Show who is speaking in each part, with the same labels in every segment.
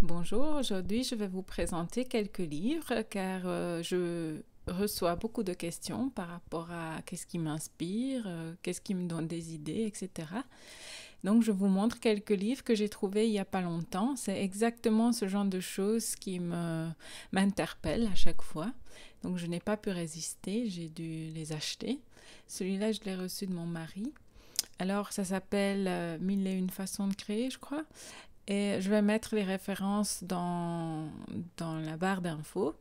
Speaker 1: Bonjour, aujourd'hui je vais vous présenter quelques livres car euh, je reçois beaucoup de questions par rapport à qu'est-ce qui m'inspire, euh, qu'est-ce qui me donne des idées, etc. Donc je vous montre quelques livres que j'ai trouvés il n'y a pas longtemps. C'est exactement ce genre de choses qui m'interpelle à chaque fois. Donc je n'ai pas pu résister, j'ai dû les acheter. Celui-là, je l'ai reçu de mon mari. Alors, ça s'appelle euh, Mille et une façons de créer, je crois. Et je vais mettre les références dans, dans la barre d'infos.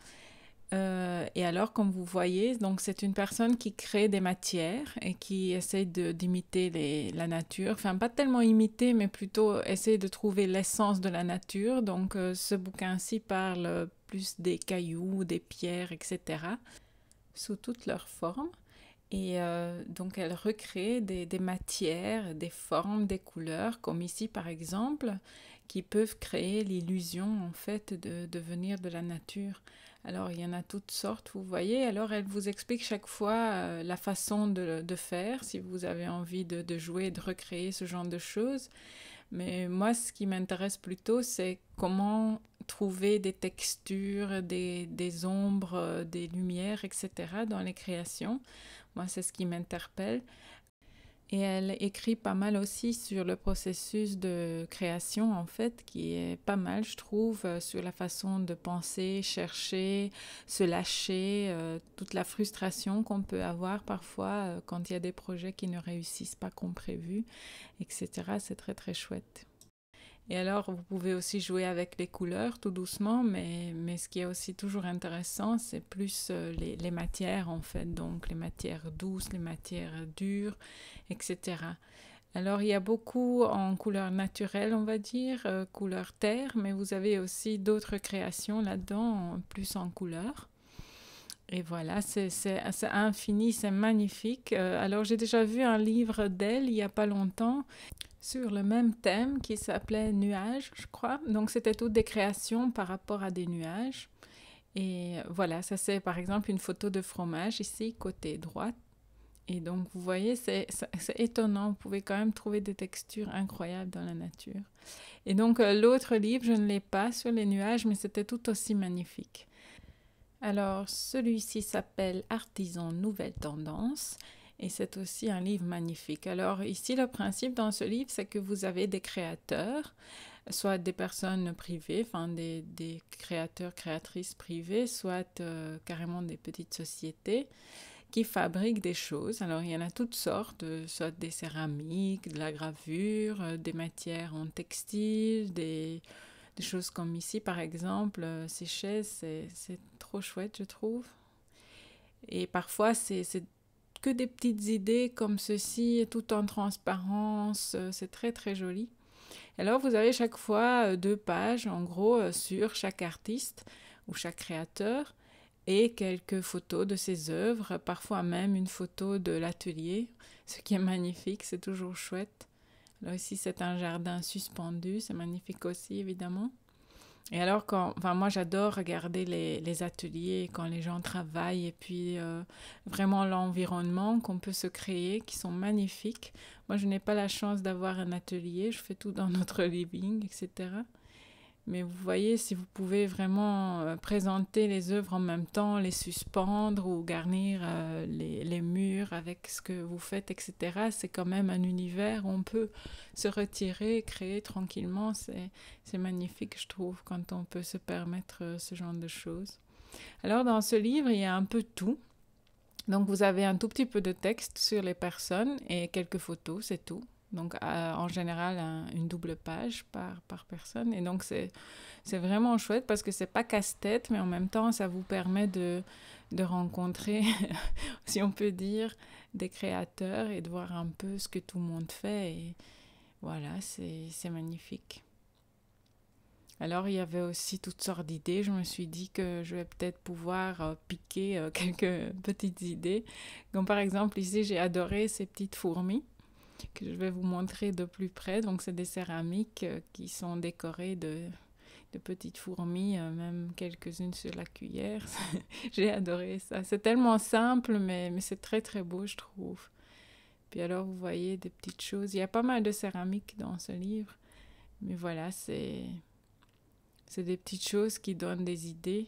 Speaker 1: Euh, et alors, comme vous voyez, donc c'est une personne qui crée des matières et qui essaie d'imiter la nature. Enfin, pas tellement imiter, mais plutôt essayer de trouver l'essence de la nature. Donc, euh, ce bouquin-ci parle plus des cailloux, des pierres, etc., sous toutes leurs formes. Et euh, donc, elle recrée des, des matières, des formes, des couleurs, comme ici par exemple qui peuvent créer l'illusion en fait de, devenir venir de la nature. Alors il y en a toutes sortes, vous voyez. Alors elle vous explique chaque fois euh, la façon de, de, faire, si vous avez envie de, de jouer, de recréer ce genre de choses. Mais moi, ce qui m'intéresse plutôt, c'est comment trouver des textures, des, des, ombres, euh, des lumières, etc. dans les créations. Moi, c'est ce qui m'interpelle. Et elle écrit pas mal aussi sur le processus de création, en fait, qui est pas mal, je trouve, euh, sur la façon de penser, chercher, se lâcher, euh, toute la frustration qu'on peut avoir parfois euh, quand il y a des projets qui ne réussissent pas comme prévu, etc. C'est très, très chouette. Et alors, vous pouvez aussi jouer avec les couleurs tout doucement, mais, ce qui est aussi toujours intéressant, c'est plus euh, les, les, matières en fait, donc les matières douces, les matières dures, etc. Alors, il y a beaucoup en couleurs naturelles, on va dire, euh, couleurs couleur terre, mais vous avez aussi d'autres créations là-dedans, plus en couleurs. Et voilà, c'est infini, c'est magnifique. Euh, alors j'ai déjà vu un livre d'elle il n'y a pas longtemps sur le même thème qui s'appelait Nuages, je crois. Donc c'était toutes des créations par rapport à des nuages. Et voilà, ça c'est par exemple une photo de fromage ici, côté droite. Et donc vous voyez, c'est étonnant, vous pouvez quand même trouver des textures incroyables dans la nature. Et donc euh, l'autre livre, je ne l'ai pas sur les nuages, mais c'était tout aussi magnifique. Alors, celui-ci s'appelle Artisan Nouvelle Tendance et c'est aussi un livre magnifique. Alors, ici, le principe dans ce livre, c'est que vous avez des créateurs, soit des personnes privées, enfin des, créateurs, créatrices privées, soit euh, carrément des petites sociétés qui fabriquent des choses. Alors, il y en a toutes sortes, euh, soit des céramiques, de la gravure, euh, des matières en textile, des, des choses comme ici, par exemple, ces chaises, c'est trop chouette, je trouve. Et parfois, c'est que des petites idées comme ceci, tout en transparence, euh, c'est très très joli. Alors vous avez chaque fois euh, deux pages en gros euh, sur chaque artiste ou chaque créateur et quelques photos de ses œuvres, parfois même une photo de l'atelier, ce qui est magnifique, c'est toujours chouette. là aussi c'est un jardin suspendu, c'est magnifique aussi évidemment. Et alors, quand, moi, j'adore regarder les, les, ateliers, quand les gens travaillent, et puis euh, vraiment l'environnement qu'on peut se créer, qui sont magnifiques. Moi, je n'ai pas la chance d'avoir un atelier, je fais tout dans notre living, etc. Mais vous voyez, si vous pouvez vraiment euh, présenter les œuvres en même temps, les suspendre ou garnir euh, les, les, murs avec ce que vous faites, etc., c'est quand même un univers où on peut se retirer, créer tranquillement. C'est magnifique, je trouve, quand on peut se permettre euh, ce genre de choses. Alors, dans ce livre, il y a un peu tout. Donc, vous avez un tout petit peu de texte sur les personnes et quelques photos, c'est tout. Donc, euh, en général, une double page par, par personne. Et donc, c'est vraiment chouette parce que c'est pas casse-tête, mais en même temps, ça vous permet de, de rencontrer, si on peut dire, des créateurs et de voir un peu ce que tout le monde fait. Et voilà, c'est magnifique. Alors, il y avait aussi toutes sortes d'idées. Je me suis dit que je vais peut-être pouvoir euh, piquer euh, quelques petites idées. Comme par exemple, ici, j'ai adoré ces petites fourmis que je vais vous montrer de plus près. Donc, c'est des céramiques euh, qui sont décorées de, petites fourmis, euh, même quelques-unes sur la cuillère. J'ai adoré ça. C'est tellement simple, mais, mais c'est très, très beau, je trouve. Puis alors, vous voyez des petites choses. Il y a pas mal de céramiques dans ce livre. Mais voilà, c'est... C'est des petites choses qui donnent des idées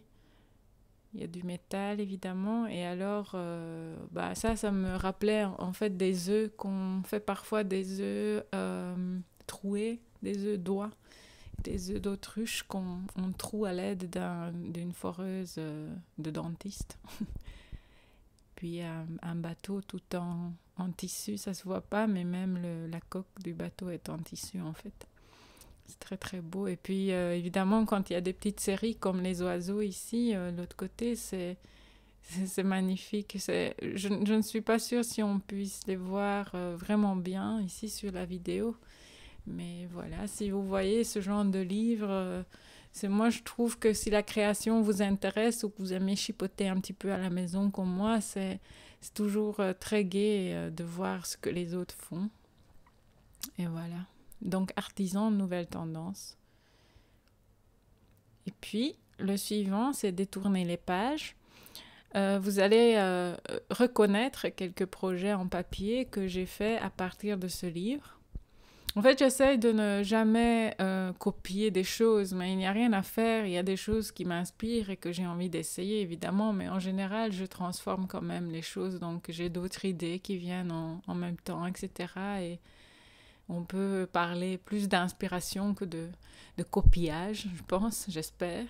Speaker 1: il y a du métal évidemment. Et alors, euh, bah, ça, ça me rappelait en fait des œufs qu'on fait parfois des œufs euh, troués, des œufs d'oie, des œufs d'autruche qu'on on troue à l'aide d'une foreuse euh, de dentiste. Puis un, un, bateau tout en, en tissu, ça se voit pas, mais même le, la coque du bateau est en tissu en fait. C'est très très beau. Et puis euh, évidemment, quand il y a des petites séries comme Les oiseaux ici, euh, l'autre côté, c'est c'est magnifique. Je, je ne suis pas sûre si on puisse les voir euh, vraiment bien ici sur la vidéo. Mais voilà, si vous voyez ce genre de livre, c'est moi je trouve que si la création vous intéresse ou que vous aimez chipoter un petit peu à la maison comme moi, c'est toujours très gai de voir ce que les autres font. Et voilà. Donc artisan, nouvelle tendance. Et puis, le suivant, c'est détourner les pages. Euh, vous allez euh, reconnaître quelques projets en papier que j'ai fait à partir de ce livre. En fait, j'essaie de ne jamais euh, copier des choses, mais il n'y a rien à faire. Il y a des choses qui m'inspirent et que j'ai envie d'essayer, évidemment, mais en général, je transforme quand même les choses, donc j'ai d'autres idées qui viennent en, en même temps, etc. Et on peut parler plus d'inspiration que de, copiage, je pense, j'espère.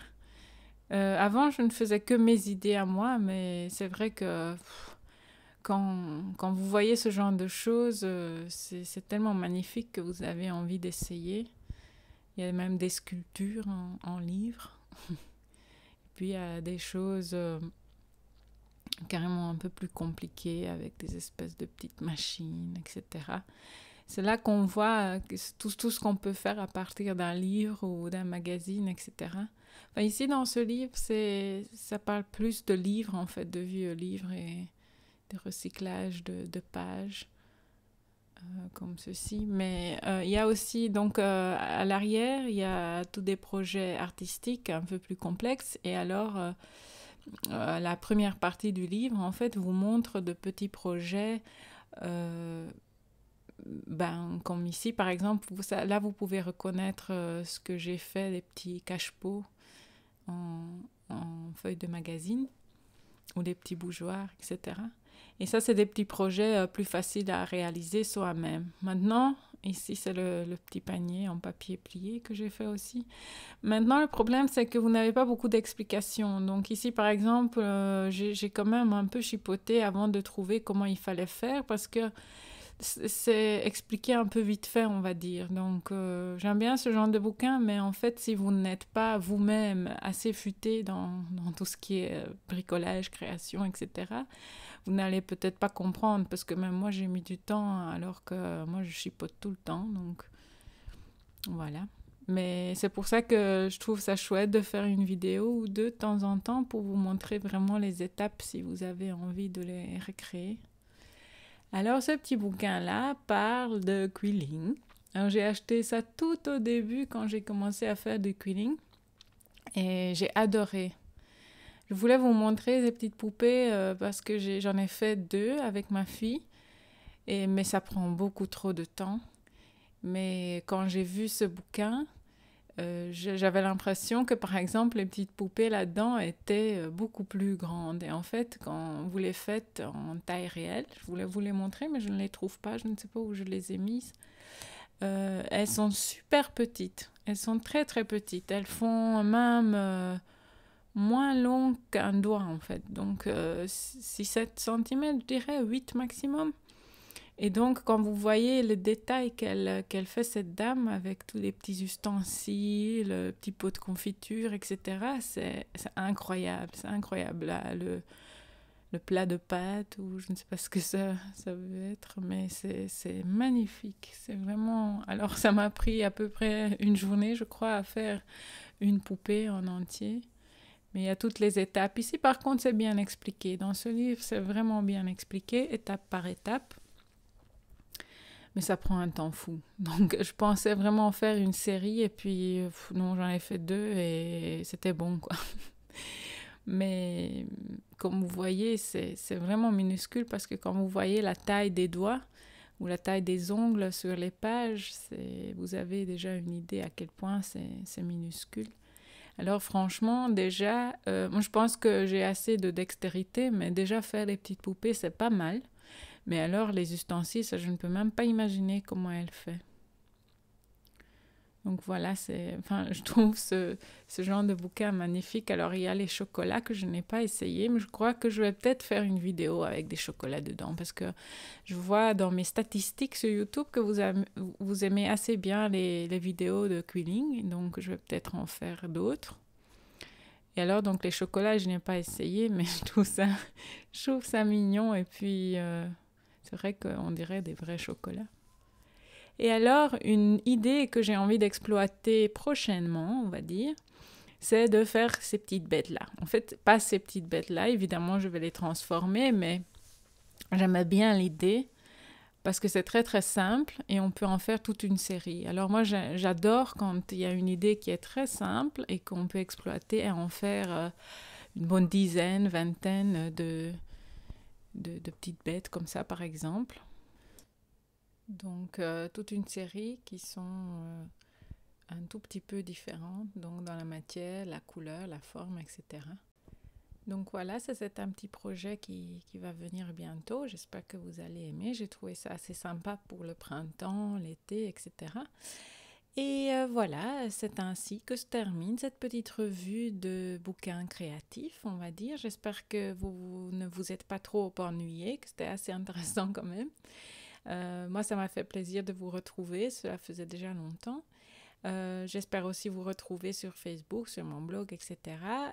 Speaker 1: Euh, avant, je ne faisais que mes idées à moi, mais c'est vrai que quand, vous voyez ce genre de choses, euh, c'est tellement magnifique que vous avez envie d'essayer. Il y a même des sculptures en, livre. Et puis il y a des choses euh, carrément un peu plus compliquées avec des espèces de petites machines, etc c'est là qu'on voit euh, tout, tout ce qu'on peut faire à partir d'un livre ou d'un magazine, etc. Enfin, ici, dans ce livre, c'est, ça parle plus de livres, en fait, de vieux livres et de recyclage de, de pages, euh, comme ceci. Mais euh, il y a aussi, donc, à l'arrière, il y a tous des projets artistiques un peu plus complexes. Et alors, la première partie du livre, en fait, vous montre de petits projets ben, comme ici par exemple, là vous pouvez reconnaître euh, ce que j'ai fait, des petits cache-pots en, feuilles de magazine ou des petits bougeoirs, etc. Et ça, c'est des petits projets euh, plus faciles à réaliser soi-même. Maintenant, ici, c'est le, petit panier en papier plié que j'ai fait aussi. Maintenant, le problème, c'est que vous n'avez pas beaucoup d'explications. Donc ici, par exemple, euh, j'ai quand même un peu chipoté avant de trouver comment il fallait faire parce que c'est expliqué un peu vite fait, on va dire. Donc, euh, j'aime bien ce genre de bouquin, mais en fait, si vous n'êtes pas vous-même assez futé dans, dans, tout ce qui est euh, bricolage, création, etc., vous n'allez peut-être pas comprendre, parce que même moi, j'ai mis du temps, alors que moi, je chipote tout le temps. Donc, voilà. Mais c'est pour ça que je trouve ça chouette de faire une vidéo ou deux de temps en temps pour vous montrer vraiment les étapes si vous avez envie de les recréer. Alors ce petit bouquin-là parle de quilling. J'ai acheté ça tout au début quand j'ai commencé à faire du quilling et j'ai adoré. Je voulais vous montrer ces petites poupées euh, parce que j'en ai, fait deux avec ma fille, mais ça prend beaucoup trop de temps. Mais quand j'ai vu ce bouquin, euh, j'avais l'impression que par exemple les petites poupées là-dedans étaient euh, beaucoup plus grandes. Et en fait, quand vous les faites en taille réelle, je voulais vous les montrer, mais je ne les trouve pas, je ne sais pas où je les ai mises. Euh, elles sont super petites, elles sont très très petites, elles font même moins long qu'un doigt en fait, donc 6-7 cm, je dirais 8 maximum. Et donc, quand vous voyez le détail qu'elle fait, cette dame, avec tous les petits ustensiles, le euh, petit pot de confiture, etc., c'est incroyable, c'est incroyable. le, le, plat de pâtes, ou je ne sais pas ce que ça, ça veut être, mais c'est magnifique. C'est vraiment... Alors, ça m'a pris à peu près une journée, je crois, à faire une poupée en entier. Mais il y a toutes les étapes. Ici, par contre, c'est bien expliqué. Dans ce livre, c'est vraiment bien expliqué, étape par étape mais ça prend un temps fou. Donc je pensais vraiment faire une série et puis non, j'en ai fait deux et c'était bon quoi. Mais comme vous voyez, c'est vraiment minuscule parce que quand vous voyez la taille des doigts ou la taille des ongles sur les pages, vous avez déjà une idée à quel point c'est minuscule. Alors franchement, déjà, euh, je pense que j'ai assez de dextérité, mais déjà faire les petites poupées, c'est pas mal. Mais alors, les ustensiles, je ne peux même pas imaginer comment elle fait. Donc voilà, c'est, enfin, je trouve ce, genre de bouquin magnifique. Alors il y a les chocolats que je n'ai pas essayé, mais je crois que je vais peut-être faire une vidéo avec des chocolats dedans parce que je vois dans mes statistiques sur YouTube que vous, aimez, assez bien les, vidéos de quilling, donc je vais peut-être en faire d'autres. Et alors donc les chocolats, je n'ai pas essayé, mais je trouve ça, mignon et puis. Euh, c'est vrai qu'on dirait des vrais chocolats. Et alors, une idée que j'ai envie d'exploiter prochainement, on va dire, c'est de faire ces petites bêtes-là. En fait, pas ces petites bêtes-là, évidemment, je vais les transformer, mais j'aimais bien l'idée parce que c'est très très simple et on peut en faire toute une série. Alors moi j'adore quand il y a une idée qui est très simple et qu'on peut exploiter et en faire euh, une bonne dizaine, vingtaine de, de, petites bêtes comme ça par exemple. Donc euh, toute une série qui sont euh, un tout petit peu différentes, donc dans la matière, la couleur, la forme, etc. Donc voilà, c'est un petit projet qui, qui va venir bientôt. J'espère que vous allez aimer. J'ai trouvé ça assez sympa pour le printemps, l'été, etc. Et euh, voilà, c'est ainsi que se termine cette petite revue de bouquins créatifs, on va dire. J'espère que vous, ne vous êtes pas trop ennuyés, que c'était assez intéressant quand même. Euh, moi, ça m'a fait plaisir de vous retrouver, cela faisait déjà longtemps. Euh, j'espère aussi vous retrouver sur Facebook, sur mon blog, etc.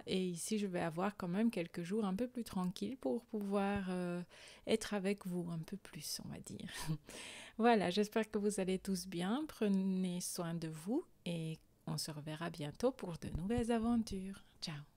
Speaker 1: Et ici, je vais avoir quand même quelques jours un peu plus tranquilles pour pouvoir être avec vous un peu plus, on va dire. Voilà, j'espère que vous allez tous bien. Prenez soin de vous et on se reverra bientôt pour de nouvelles aventures. Ciao